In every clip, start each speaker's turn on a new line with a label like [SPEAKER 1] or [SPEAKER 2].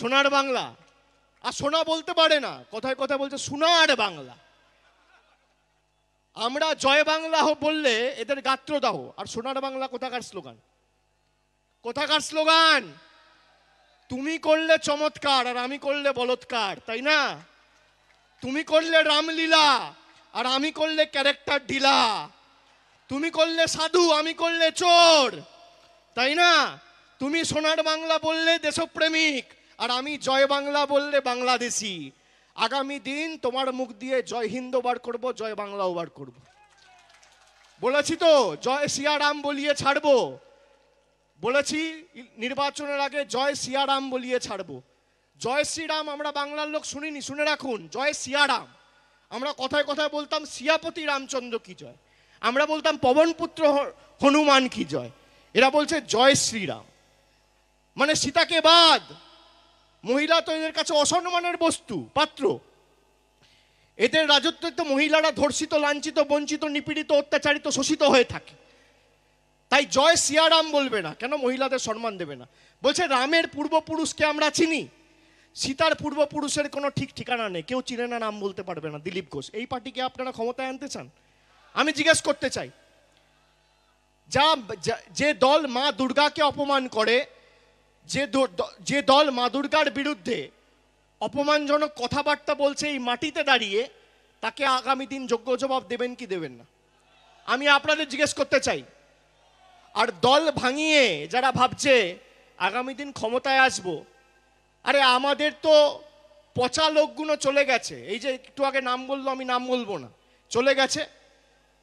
[SPEAKER 1] সোনার বাংলা আর সোনা বলতে পারে না কথায় কথা বলছে সোনার বাংলা আমরা জয় বাংলা বললে এদের গাত্রদাহ আর সোনার বাংলা কোথাকার স্লোগান কোথাকার স্লোগান তুমি করলে চমৎকার আর আমি করলে বলৎকার তাই না তুমি করলে রামলীলা আর আমি করলে ক্যারেক্টার ঢিলা তুমি করলে সাধু আমি করলে চোর তাই না তুমি সোনার বাংলা বললে দেশপ্রেমিক আর আমি জয় বাংলা বললে বাংলাদেশি আগামী দিন তোমার মুখ দিয়ে জয় হিন্দও বার করবো জয় বাংলাও বার করবো বলেছি তো জয় সিয়ারাম বলিয়ে ছাড়বো বলেছি নির্বাচনের আগে জয় সিয়ারাম বলিয়ে ছাড়বো জয় শ্রীরাম আমরা বাংলার লোক শুনিনি শুনে রাখুন জয় সিয়ারাম আমরা কথায় কথায় বলতাম সিয়াপতি রামচন্দ্র কি জয় আমরা বলতাম পবনপুত্র হনুমান কি জয় এরা বলছে জয় শ্রীরাম মানে সীতাকে বাদ মহিলা তো এদের কাছে অসম্মানের বস্তু পাত্র এদের রাজত্ব তো মহিলারা ধর্ষিত লাঞ্ছিত বঞ্চিত নিপীড়িত অত্যাচারিত শোষিত হয়ে থাকে তাই জয় সিয়ারাম বলবে না কেন মহিলাদের সম্মান দেবে না বলছে রামের পূর্বপুরুষকে আমরা চিনি সীতার পূর্বপুরুষের কোনো ঠিক ঠিকানা নেই কেউ চিনে না নাম বলতে পারবে না দিলীপ ঘোষ এই পার্টিকে আপনারা ক্ষমতায় আনতে চান আমি জিজ্ঞেস করতে চাই যা যে দল মা দুর্গাকে অপমান করে যে যে দল মা দুর্গার বিরুদ্ধে অপমানজনক কথাবার্তা বলছে এই মাটিতে দাঁড়িয়ে তাকে আগামী দিন যোগ্য জবাব দেবেন কি দেবেন না আমি আপনাদের জিজ্ঞেস করতে চাই আর দল ভাঙিয়ে যারা ভাবছে আগামী দিন ক্ষমতায় আসব আরে আমাদের তো পচা লোকগুলো চলে গেছে এই যে একটু আগে নাম বললো আমি নাম বলবো না চলে গেছে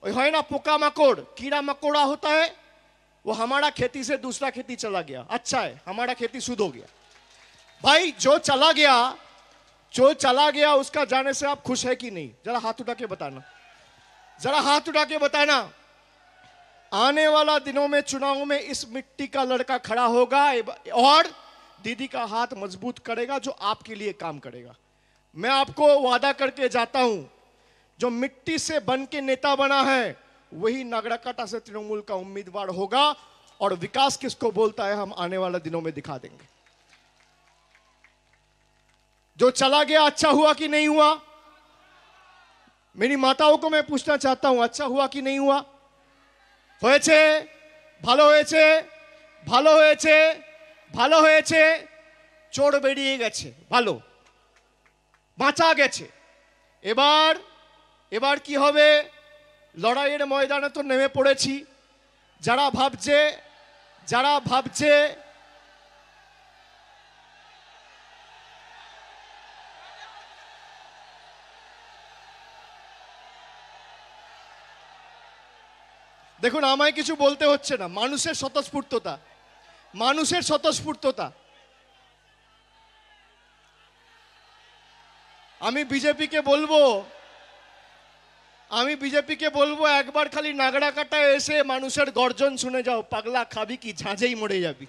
[SPEAKER 1] ওই হয় না পোকামাকড় কীড়া মাকড়া হতে হয় वो हमारा खेती से दूसरा खेती चला गया अच्छा है हमारा खेती शुद्ध हो गया भाई जो चला गया जो चला गया उसका जाने से आप खुश है कि नहीं जरा हाथ उठा के बताना जरा हाथ उठा के बताना आने वाला दिनों में चुनाव में इस मिट्टी का लड़का खड़ा होगा और दीदी का हाथ मजबूत करेगा जो आपके लिए काम करेगा मैं आपको वादा करके जाता हूं जो मिट्टी से बन के नेता बना है वही नागड़ाकाटा से तृणमूल का उम्मीदवार होगा और विकास किसको बोलता है हम आने वाले दिनों में दिखा देंगे जो चला गया अच्छा हुआ कि नहीं हुआ मेरी माताओं को मैं पूछना चाहता हूं अच्छा हुआ कि नहीं हुआ भलो भलो भलो चोर হয়েছে गलो बाचा চোর एबार, एबार की লড়াইয়ের ময়দানে তো নেমে পড়েছি যারা ভাবছে যারা ভাবছে দেখুন আমায় কিছু বলতে হচ্ছে না মানুষের স্বতঃস্ফূর্ততা মানুষের স্বতঃস্ফূর্ততা আমি বিজেপিকে বলবো আমি বিজেপিকে বলবো একবার খালি নাগড়া কাটা এসে মানুষের গর্জন শুনে যাও পাগলা খাবি কি ঝাঁঝেই মরে যাবি